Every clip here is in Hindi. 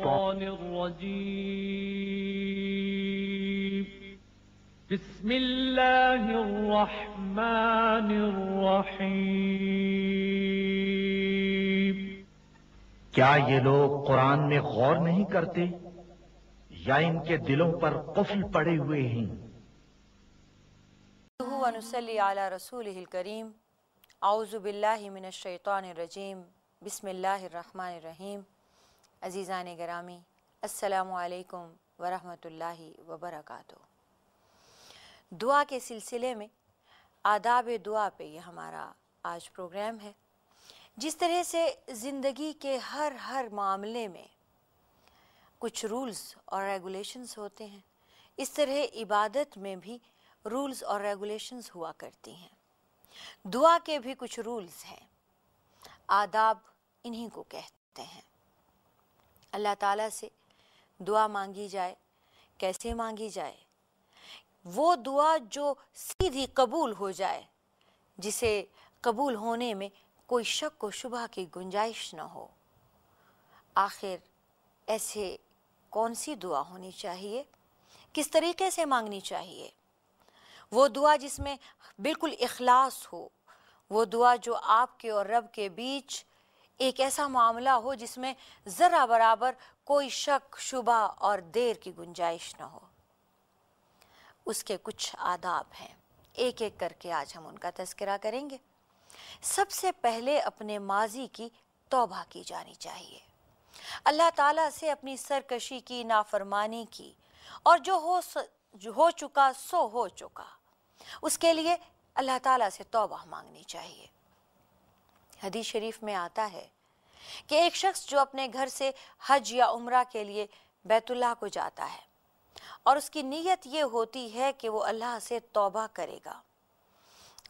الشيطان الرجيم بسم الله الرحمن الرحيم क्या ये लोग कुरान में गौर नहीं करते या इनके दिलों पर कुफल पड़े हुए हैं वनुसली आला रसूल करीम आउज़ुबिल्लामिनशैतानरजीम बसमिल्लर रहीम अज़ीज़ान ग्रामी असलकम वरहमल वबरक दुआ के सिलसिले में आदाब दुआ पे यह हमारा आज प्रोग्राम है जिस तरह से ज़िंदगी के हर हर मामले में कुछ रूल्स और रेगुलेशंस होते हैं इस तरह इबादत में भी रूल्स और रेगुलेशंस हुआ करती हैं दुआ के भी कुछ रूल्स हैं आदाब इन्हीं को कहते हैं अल्लाह ताला से दुआ मांगी जाए कैसे मांगी जाए वो दुआ जो सीधी कबूल हो जाए जिसे कबूल होने में कोई शक व शुबा की गुंजाइश न हो आखिर ऐसे कौन सी दुआ होनी चाहिए किस तरीके से मांगनी चाहिए वो दुआ जिसमें बिल्कुल इखलास हो वो दुआ जो आपके और रब के बीच एक ऐसा मामला हो जिसमें ज़रा बराबर कोई शक शुबा और देर की गुंजाइश न हो उसके कुछ आदाब हैं एक एक करके आज हम उनका तस्करा करेंगे सबसे पहले अपने माजी की तोबा की जानी चाहिए अल्लाह ताला से अपनी सरकशी की नाफरमानी की और जो हो स, जो हो चुका सो हो चुका उसके लिए अल्लाह ताला से तोबा मांगनी चाहिए हदीस शरीफ में आता है कि एक शख्स जो अपने घर से हज या उम्र के लिए बैतुल्ला को जाता है और उसकी नीयत ये होती है कि वो अल्लाह से तौबा करेगा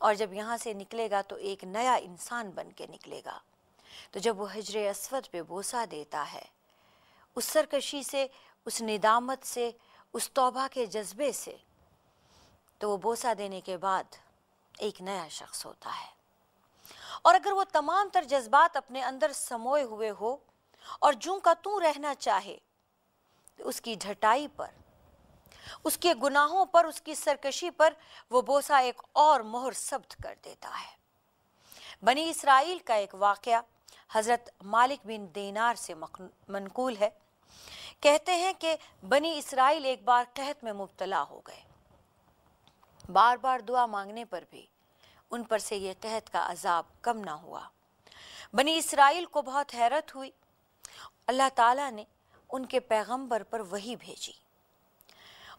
और जब यहाँ से निकलेगा तो एक नया इंसान बन के निकलेगा तो जब वो हजर असवद पे बोसा देता है उस सरकशी से उस निदामत से उस तौबा के जज्बे से तो वो बोसा देने के बाद एक नया शख्स होता है और अगर वो तमाम तर जज्बात अपने अंदर समोए हुए हो और जू का तू रहना चाहे तो उसकी ढटाई पर उसके गुनाहों पर उसकी सरकशी पर वो बोसा एक और मोहर सब्त कर देता है बनी इसराइल का एक वाक़ हज़रत मालिक बिन देनार से मनकूल है कहते हैं कि बनी इसराइल एक बार कहत में मुबतला हो गए बार बार दुआ मांगने पर भी उन पर से ये कहत का अजाब कम ना हुआ बनी इसराइल को बहुत हैरत हुई अल्लाह ताला ने उनके पैगंबर पर वही भेजी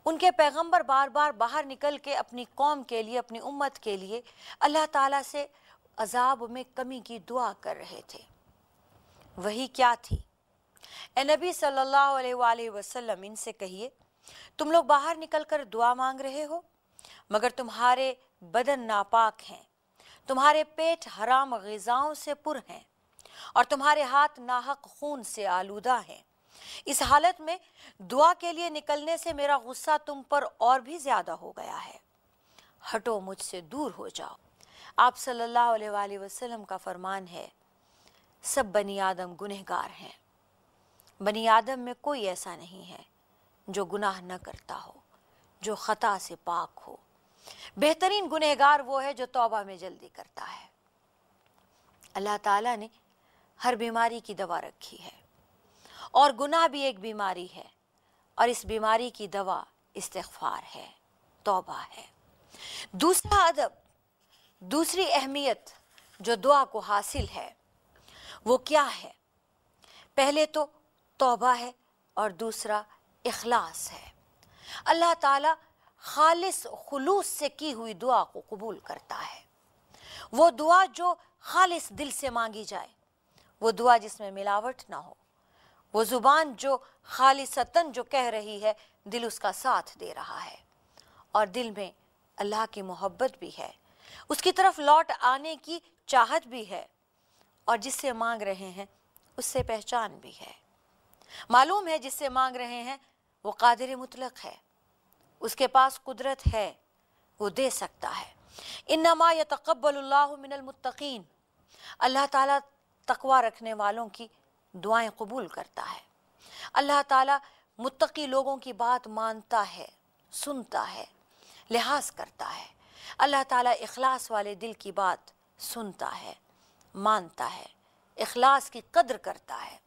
उनके पैगंबर बार बार बाहर निकल के अपनी कौम के लिए अपनी उम्मत के लिए अल्लाह ताला से अजाब में कमी की दुआ कर रहे थे वही क्या थी ए नबी सल्लल्लाहु अलैहि वसल्लम इनसे कहिए तुम लोग बाहर निकलकर दुआ मांग रहे हो मगर तुम्हारे बदन नापाक हैं तुम्हारे पेट हराम गजाओं से पुर हैं और तुम्हारे हाथ नाहक खून से आलूदा हैं इस हालत में दुआ के लिए निकलने से मेरा गुस्सा तुम पर और भी ज़्यादा हो गया है हटो मुझसे दूर हो जाओ आप सल्लल्लाहु अलैहि वसल्लम का फरमान है सब बनी आदम गुनहगार हैं बनी आदम में कोई ऐसा नहीं है जो गुनाह न करता हो जो ख़ता से पाक हो बेहतरीन गुनहगार वो है जो तौबा में जल्दी करता है अल्लाह ताला ने हर बीमारी की दवा रखी है और गुनाह भी एक बीमारी है और इस बीमारी की दवा इस्तफार है तौबा है दूसरा अदब दूसरी अहमियत जो दुआ को हासिल है वो क्या है पहले तो तौबा है और दूसरा इखलास है अल्लाह ताला खालिस खलूस से की हुई दुआ को कबूल करता है वो दुआ जो खालिस दिल से मांगी जाए वो दुआ जिसमें मिलावट ना हो वो ज़ुबान जो खालिसतन जो कह रही है दिल उसका साथ दे रहा है और दिल में अल्लाह की मोहब्बत भी है उसकी तरफ लौट आने की चाहत भी है और जिससे मांग रहे हैं उससे पहचान भी है मालूम है जिससे मांग रहे हैं वो कादिर मुतलक है उसके पास कुदरत है वो दे सकता है इनमा या तकबलमिनमतकीन अल्लाह ताला तकवा रखने वालों की दुआएं कबूल करता है अल्लाह ताला मुत्तकी लोगों की बात मानता है सुनता है लिहाज करता है अल्लाह ताला इखलास वाले दिल की बात सुनता है मानता है इखलास की कदर करता है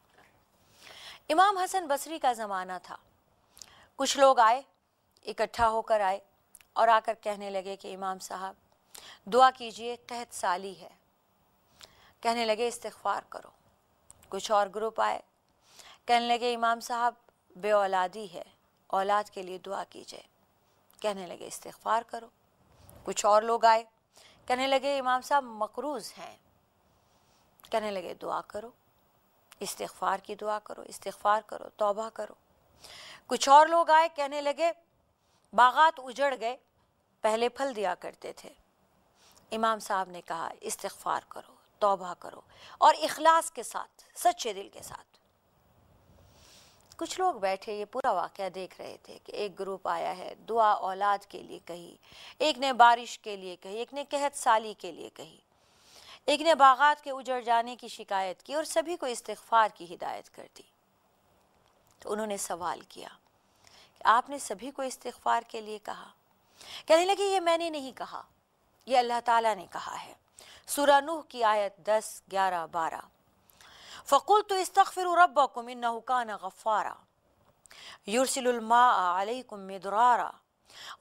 इमाम हसन बसरी का ज़माना था कुछ लोग आए इकट्ठा होकर आए और आकर कहने लगे कि इमाम साहब दुआ कीजिए कहत साली है कहने लगे इस्तार करो कुछ और ग्रुप आए कहने लगे इमाम साहब बे औलादी है औलाद के लिए दुआ कीजिए कहने लगे इस्तार करो कुछ और लोग आए कहने लगे इमाम साहब मकरूज़ हैं कहने लगे दुआ करो इस्तार की दुआ करो इस्तार करो तोबा करो कुछ और लोग आए कहने लगे बागात उजड़ गए पहले फल दिया करते थे इमाम साहब ने कहा इस्तफ़ार करो तोबा करो और इखलास के साथ सच्चे दिल के साथ कुछ लोग बैठे ये पूरा वाक़ देख रहे थे कि एक ग्रुप आया है दुआ औलाद के लिए कही एक ने बारिश के लिए कही एक ने कहत साली के लिए कही एक ने बागात के उजड़ जाने की शिकायत की और सभी को इस्तफ़ार की हिदायत कर दी तो उन्होंने सवाल किया आपने सभी को इस्तार के लिए कहा कहने लगे ये मैंने नहीं कहा ये अल्लाह ताला ने कहा है सूरा नूह की आयत दस ग्यारह बारह फ़कुल तो इस्तफ़िर रबकुम इन्नहुकान गफ़ारा अलैकुम मिदरारा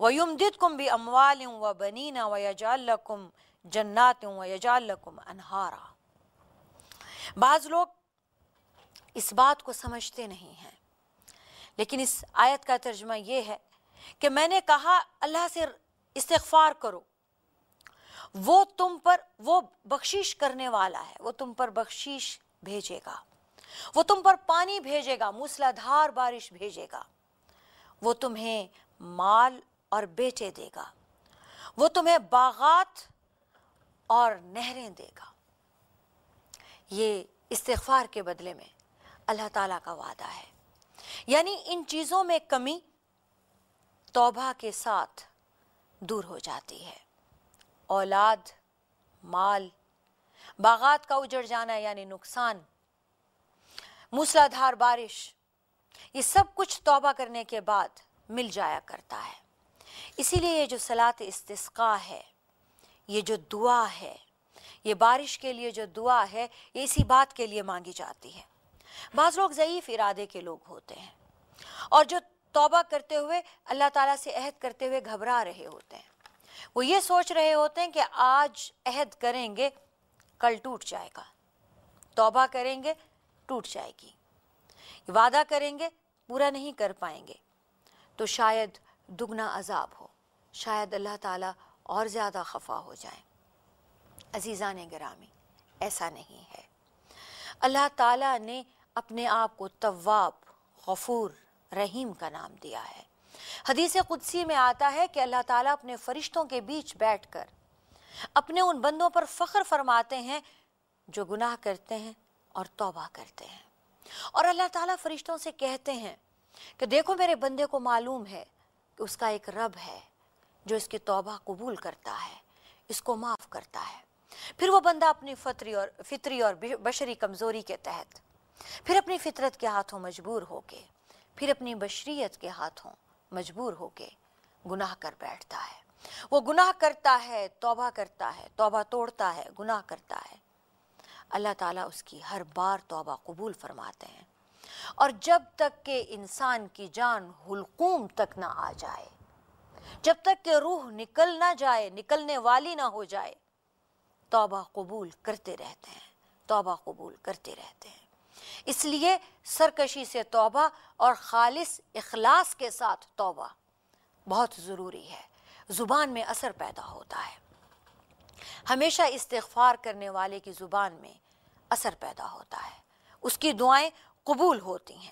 व बनीना व व अनहारा बाज़ लोग इस बात को समझते नहीं हैं लेकिन इस आयत का तर्जमा यह है कि मैंने कहा अल्लाह से इस्तफ़ार करो वो तुम पर वो बख्शिश करने वाला है वो तुम पर बख्शिश भेजेगा वो तुम पर पानी भेजेगा मूसलाधार बारिश भेजेगा वो तुम्हें माल और बेटे देगा वो तुम्हें बागात और नहरें देगा ये इस्तफ़ार के बदले में अल्लाह ताला का वादा है यानी इन चीज़ों में कमी तौबा के साथ दूर हो जाती है औलाद माल बागात का उजड़ जाना यानी नुकसान मूसलाधार बारिश ये सब कुछ तौबा करने के बाद मिल जाया करता है इसीलिए ये जो सलात इस्तिस्का है ये जो दुआ है ये बारिश के लिए जो दुआ है ये इसी बात के लिए मांगी जाती है बाज़ लोग ज़यीफ़ इरादे के लोग होते हैं और जो तौबा करते हुए अल्लाह ताला से अहद करते हुए घबरा रहे होते हैं वो ये सोच रहे होते हैं कि आज अहद करेंगे कल टूट जाएगा तौबा करेंगे टूट जाएगी वादा करेंगे पूरा नहीं कर पाएंगे तो शायद दुगना अजाब हो शायद अल्लाह ताला और ज़्यादा खफा हो जाए अजीज़ान गरामी ऐसा नहीं है अल्लाह ताला ने अपने आप को तवाब गफूर रहीम का नाम दिया है हदीस कुदसी में आता है कि अल्लाह ताला अपने फरिश्तों के बीच बैठ कर अपने उन बंदों पर फ़ख्र फरमाते हैं जो गुनाह करते हैं और तोबा करते हैं और अल्लाह ताला फरिश्तों से कहते हैं कि देखो मेरे बंदे को मालूम है कि उसका एक रब है जो इसकी तोबा कबूल करता है इसको माफ़ करता है फिर वह बंदा अपनी फतरी और फितरी और बशरी कमज़ोरी के तहत फिर अपनी फितरत के हाथों मजबूर होके फिर अपनी बशरीत के हाथों मजबूर होके गुनाह कर बैठता है वो गुनाह करता है तोबा करता है तोबा तोड़ता है गुनाह करता है अल्लाह ताला उसकी हर बार तोबा कबूल फरमाते हैं और जब तक के इंसान की जान हलकूम तक ना आ जाए जब तक के रूह निकल ना जाए निकलने वाली ना हो जाए तोबा कबूल करते रहते हैं तोबा कबूल करते रहते हैं इसलिए सरकशी से तोबा और ख़ालिस अखलास के साथ तोबा बहुत ज़रूरी है ज़ुबान में असर पैदा होता है हमेशा इस्तफ़ार करने वाले की ज़ुबान में असर पैदा होता है उसकी दुआएं कबूल होती हैं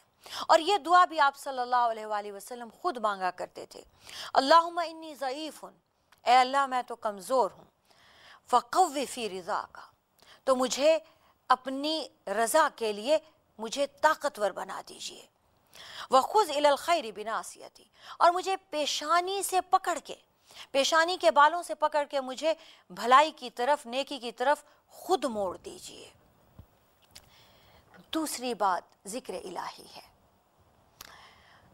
और ये दुआ भी आप सल्लल्लाहु अलैहि वसल्लम ख़ुद मांगा करते थे अल्लाह इन्नी ज़यीफ़ हूँ अल्लाह मैं तो कमज़ोर हूँ फ़कव फ़ी रज़ा का तो मुझे अपनी रजा के लिए मुझे ताकतवर बना दीजिए वह खुद इलखैर थी और मुझे पेशानी से पकड़ के पेशानी के बालों से पकड़ के मुझे भलाई की तरफ नेकी की तरफ खुद मोड़ दीजिए दूसरी बात जिक्र इलाही है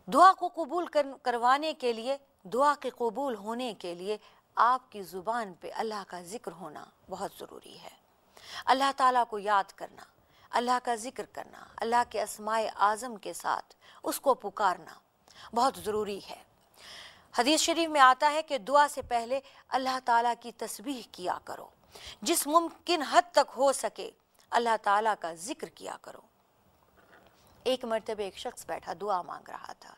दुआ को कबूल कर, करवाने के लिए दुआ के कबूल होने के लिए आपकी ज़ुबान पे अल्लाह का ज़िक्र होना बहुत ज़रूरी है अल्लाह ताला को याद करना अल्लाह का जिक्र करना अल्लाह के असमाय आज़म के साथ उसको पुकारना बहुत ज़रूरी है हदीस शरीफ में आता है कि दुआ से पहले अल्लाह ताला की तस्बीह किया करो जिस मुमकिन हद तक हो सके अल्लाह ताला का जिक्र किया करो एक मरतबे एक शख्स बैठा दुआ मांग रहा था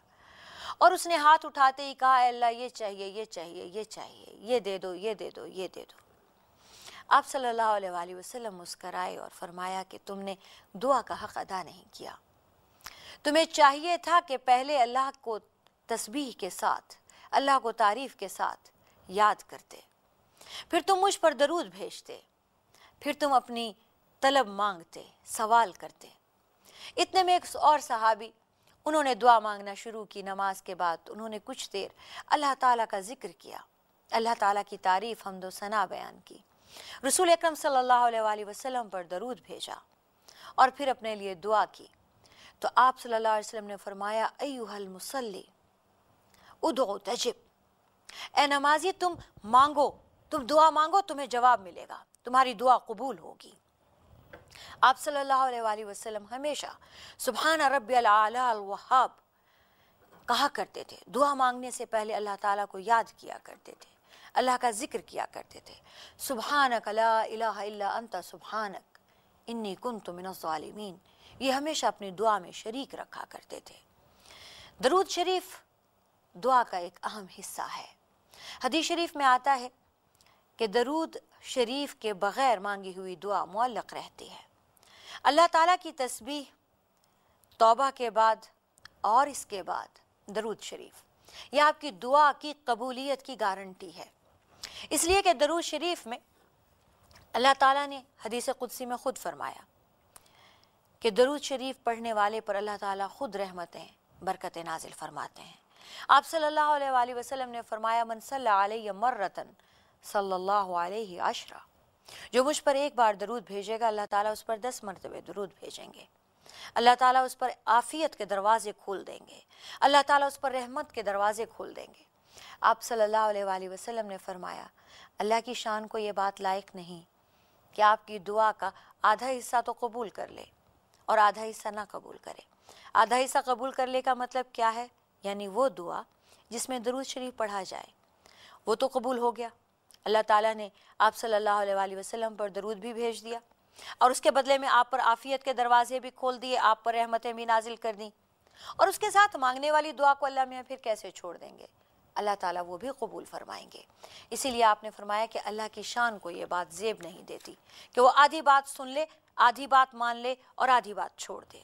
और उसने हाथ उठाते ही कहा अल्लाह ये चाहिए ये चाहिए ये चाहिए ये दे दो ये दे दो ये दे दो आप सल्लल्लाहु अलैहि वसल्लम मुस्कराए और फरमाया कि तुमने दुआ का हक़ अदा नहीं किया तुम्हें चाहिए था कि पहले अल्लाह को तस्बीह के साथ अल्लाह को तारीफ़ के साथ याद करते फिर तुम मुझ पर दरूद भेजते फिर तुम अपनी तलब मांगते सवाल करते इतने में एक और सहाबी उन्होंने दुआ मांगना शुरू की नमाज के बाद उन्होंने कुछ देर अल्लाह ताला का जिक्र किया अल्लाह ताला की तारीफ़ हमदो सना बयान की रसूल अक्रम सल्लल्लाहु वसल्लम पर दरूद भेजा और फिर अपने लिए दुआ की तो आप सल्लल्लाहु अलैहि वसल्लम ने फरमाया अयुहल मुसल्ली उदो तजिब ए नमाजी तुम मांगो तुम दुआ मांगो तुम्हें जवाब मिलेगा तुम्हारी दुआ कबूल होगी आप सल्लल्लाहु अलैहि वसल्लम हमेशा सुबहान रब कहा करते थे दुआ मांगने से पहले अल्लाह ताला को याद किया करते थे अल्लाह का जिक्र किया करते थे सुबहानक अला अंत सुबहानक इन्नी कुन तुमिनमीन ये हमेशा अपनी दुआ में शरीक रखा करते थे दरूद शरीफ दुआ का एक अहम हिस्सा है हदीस शरीफ में आता है कि दरूद शरीफ के बग़ैर मांगी हुई दुआ मुअल्लक रहती है अल्लाह ताला की तस्बीह तौबा के बाद और इसके बाद दरूद शरीफ यह आपकी दुआ की कबूलियत की गारंटी है इसलिए कि दरूज शरीफ में अल्लाह ताला ने हदीस कुदसी में ख़ुद फरमाया कि दरूद शरीफ पढ़ने वाले पर अल्लाह ताला ख़ुद रहमतें बरकतें नाजिल फरमाते हैं आप सल्लल्लाहु अलैहि वसल्लम ने फरमाया मनसल मर्रतन सल्लल्लाहु अलैहि अशरा जो मुझ पर एक बार दरूद भेजेगा अल्लाह ताला उस पर दस मरतबे दरूद भेजेंगे अल्लाह ताला उस पर आफ़ियत के दरवाज़े खोल देंगे अल्लाह ताला उस पर रहमत के दरवाज़े खोल देंगे आप सल्लल्लाहु अलैहि वसल्लम ने फरमाया अल्लाह की शान को ये बात लायक नहीं कि आपकी दुआ का आधा हिस्सा तो कबूल कर ले और आधा हिस्सा ना कबूल करे आधा हिस्सा कबूल कर ले का मतलब क्या है यानी वो दुआ जिसमें दरूद शरीफ पढ़ा जाए वो तो कबूल हो गया अल्लाह ताला ने आप सल्लल्लाहु अलैहि वसल्लम पर दरूद भी भेज दिया और उसके बदले में आप पर आफ़ियत के दरवाजे भी खोल दिए आप पर रहमतें भी नाजिल कर दी और उसके साथ मांगने वाली दुआ को अल्लाह मियाँ फिर कैसे छोड़ देंगे अल्लाह ताला वो भी कबूल फरमाएंगे इसीलिए आपने फरमाया कि अल्लाह की शान को ये बात जेब नहीं देती कि वो आधी बात सुन ले आधी बात मान ले और आधी बात छोड़ दे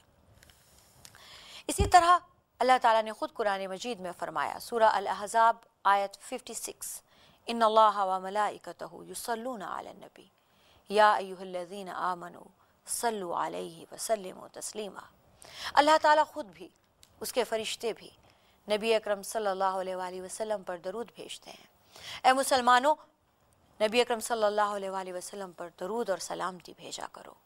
इसी तरह अल्लाह ताला ने ख़ुद कुरान मजीद में फ़रमाया सूरा अहज़ाब आयत 56 इन अल्लाह व मलाइकतह युसल्लून अलन नबी या अय्युहल्लज़ीन आमनु सल्लु अलैहि व सल्लिमु तस्लीमा अल्लाह ताला ख़ुद भी उसके फरिश्ते भी नबी अकरम सल्लल्लाहु अलैहि वसल्लम पर दरूद भेजते हैं ए मुसलमानों नबी अकरम सल्लल्लाहु अलैहि वसल्लम पर दरूद और सलामती भेजा करो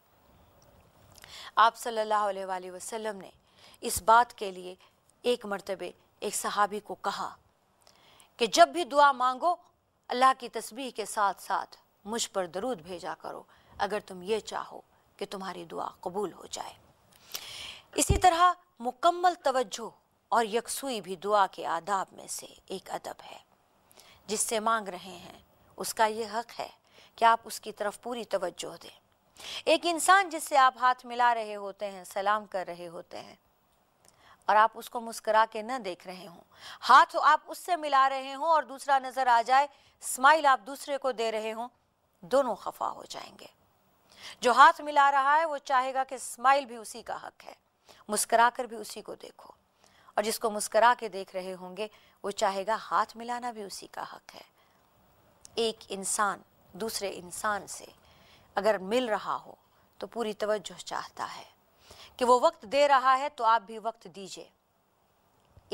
आप सल्लल्लाहु अलैहि वसल्लम ने इस बात के लिए एक मरतबे एक सहाबी को कहा कि जब भी दुआ मांगो अल्लाह की तस्बीह के साथ साथ मुझ पर दरूद भेजा करो अगर तुम ये चाहो कि तुम्हारी दुआ कबूल हो जाए इसी तरह मुकम्मल तवज्जो और यकसुई भी दुआ के आदाब में से एक अदब है जिससे मांग रहे हैं उसका ये हक है कि आप उसकी तरफ पूरी तवज्जो दें एक इंसान जिससे आप हाथ मिला रहे होते हैं सलाम कर रहे होते हैं और आप उसको मुस्करा के न देख रहे हों हाथ आप उससे मिला रहे हों और दूसरा नज़र आ जाए स्माइल आप दूसरे को दे रहे हों दोनों खफा हो जाएंगे जो हाथ मिला रहा है वो चाहेगा कि स्माइल भी उसी का हक है मुस्करा कर भी उसी को देखो और जिसको मुस्करा के देख रहे होंगे वो चाहेगा हाथ मिलाना भी उसी का हक है एक इंसान दूसरे इंसान से अगर मिल रहा हो तो पूरी तवज्जो चाहता है कि वो वक्त दे रहा है तो आप भी वक्त दीजिए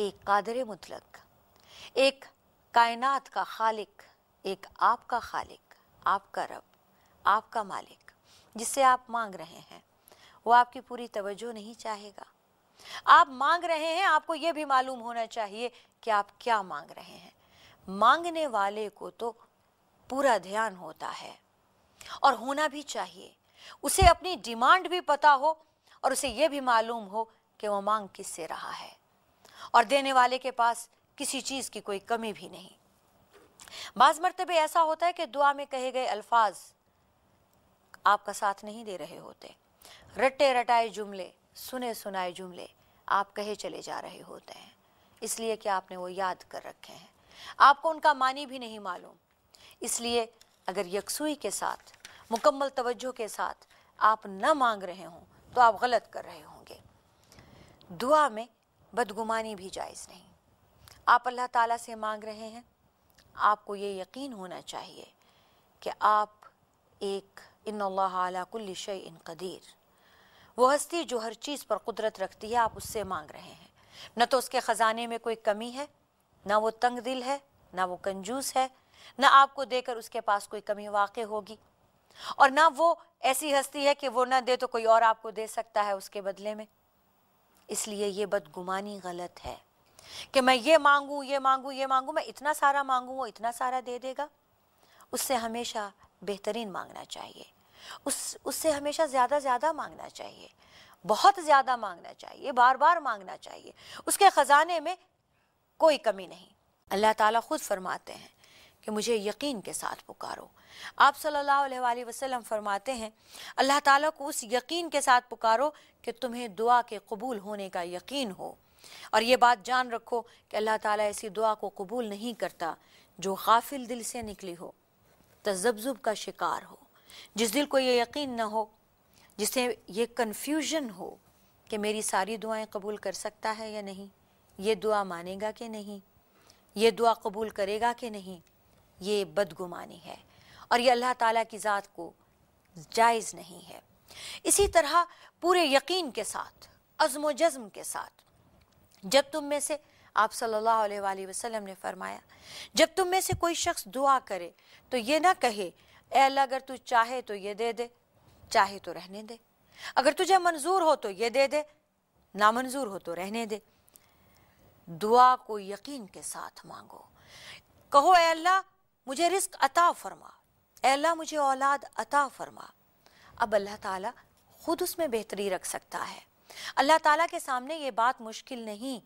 एक कादर मुतलक एक कायनात का खालिक एक आपका खालिक आपका रब आपका मालिक जिससे आप मांग रहे हैं वो आपकी पूरी तवज्जो नहीं चाहेगा आप मांग रहे हैं आपको यह भी मालूम होना चाहिए कि आप क्या मांग रहे हैं मांगने वाले को तो पूरा ध्यान होता है और होना भी चाहिए उसे अपनी डिमांड भी पता हो और उसे यह भी मालूम हो कि वो मांग किससे रहा है और देने वाले के पास किसी चीज़ की कोई कमी भी नहीं बाज़ मरतबे ऐसा होता है कि दुआ में कहे गए अल्फाज आपका साथ नहीं दे रहे होते रट्टे रटाए जुमले सुने सुनाए जुमले आप कहे चले जा रहे होते हैं इसलिए कि आपने वो याद कर रखे हैं आपको उनका मानी भी नहीं मालूम इसलिए अगर यकसुई के साथ मुकम्मल तवज्जो के साथ आप न मांग रहे हों तो आप गलत कर रहे होंगे दुआ में बदगुमानी भी जायज़ नहीं आप अल्लाह ताला से मांग रहे हैं आपको ये यकीन होना चाहिए कि आप एक इन अल्लाह कुल्ल इन कदीर वो हस्ती जो हर चीज़ पर कुदरत रखती है आप उससे मांग रहे हैं न तो उसके ख़जाने में कोई कमी है ना वो तंग दिल है ना वो कंजूस है ना आपको देकर उसके पास कोई कमी वाक़ होगी और ना वो ऐसी हस्ती है कि वो ना दे तो कोई और आपको दे सकता है उसके बदले में इसलिए ये बदगुमानी गलत है कि मैं ये मांगूँ ये मांगूँ ये मांगूँ मैं इतना सारा मांगूँ वो इतना सारा दे देगा उससे हमेशा बेहतरीन मांगना चाहिए उस उससे हमेशा ज़्यादा ज़्यादा मांगना चाहिए बहुत ज़्यादा मांगना चाहिए बार बार मांगना चाहिए उसके ख़जाने में कोई कमी नहीं अल्लाह ताला ख़ुद फरमाते हैं कि मुझे यकीन के साथ पुकारो आप सल्लल्लाहु अलैहि वसल्लम फरमाते हैं अल्लाह ताला को उस यकीन के साथ पुकारो कि तुम्हें दुआ के कबूल होने का यकीन हो और ये बात जान रखो कि अल्लाह ताला ऐसी दुआ को कबूल नहीं करता जो गाफिल दिल से निकली हो तजब्जुब का शिकार हो जिस दिल को ये यकीन ना हो जिसे ये कन्फ्यूजन हो कि मेरी सारी दुआएं कबूल कर सकता है या नहीं ये दुआ मानेगा कि नहीं ये दुआ कबूल करेगा कि नहीं ये बदगुमानी है और ये अल्लाह ताला की ज़ात को जायज़ नहीं है इसी तरह पूरे यकीन के साथ अज़म जज्म के साथ जब तुम में से आप सल्लल्लाहु अलैहि वसल्लम ने फरमाया जब तुम में से कोई शख्स दुआ करे तो ये ना कहे ए अल्लाह अगर तू चाहे तो ये दे दे चाहे तो रहने दे अगर तुझे मंजूर हो तो ये दे दे नामंजूर हो तो रहने दे दुआ को यकीन के साथ मांगो कहो ए अल्लाह मुझे रिस्क अता फरमा ए अल्लाह मुझे औलाद अता फरमा अब अल्लाह ताला खुद उसमें बेहतरी रख सकता है अल्लाह ताला के सामने ये बात मुश्किल नहीं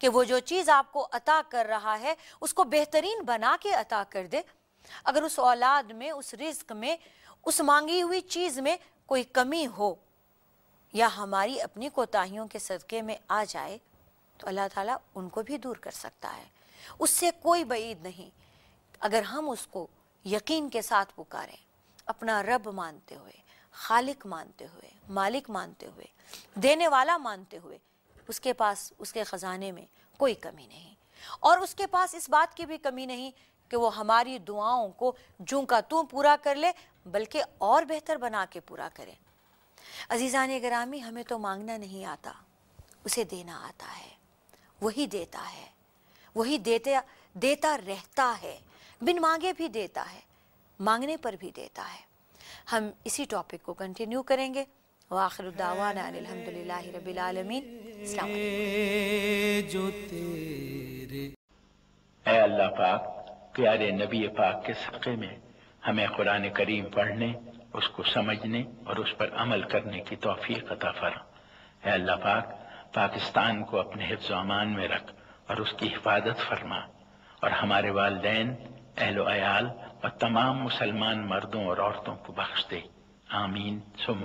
कि वो जो चीज़ आपको अता कर रहा है उसको बेहतरीन बना के अता कर दे अगर उस औलाद में उस रिस्क में उस मांगी हुई चीज़ में कोई कमी हो या हमारी अपनी कोताहियों के सदक़े में आ जाए तो अल्लाह ताला उनको भी दूर कर सकता है उससे कोई बईद नहीं अगर हम उसको यकीन के साथ पुकारें अपना रब मानते हुए खालिक मानते हुए मालिक मानते हुए देने वाला मानते हुए उसके पास उसके ख़जाने में कोई कमी नहीं और उसके पास इस बात की भी कमी नहीं कि वो हमारी दुआओं को जू का तू पूरा कर ले बल्कि और बेहतर बना के पूरा करे अजीज़ान ग्रामी हमें तो मांगना नहीं आता उसे देना आता है वही देता है वही देते देता रहता है बिन मांगे भी देता है मांगने पर भी देता है हम इसी टॉपिक को कंटिन्यू करेंगे वाखरुद्दावाना रबीआलमीन जो तेरे अल्लाह पाक प्यारे नबी पाक के सबके में हमें कुरान करीम पढ़ने उसको समझने और उस पर अमल करने की तोफ़ी अता फरमा अल्लाह पाक पाकिस्तान को अपने हिफ्ज अमान में रख और उसकी हिफाजत फरमा और हमारे वाले अहलोयाल और तमाम मुसलमान मर्दों और औरतों को बख्श दे आमीन सुम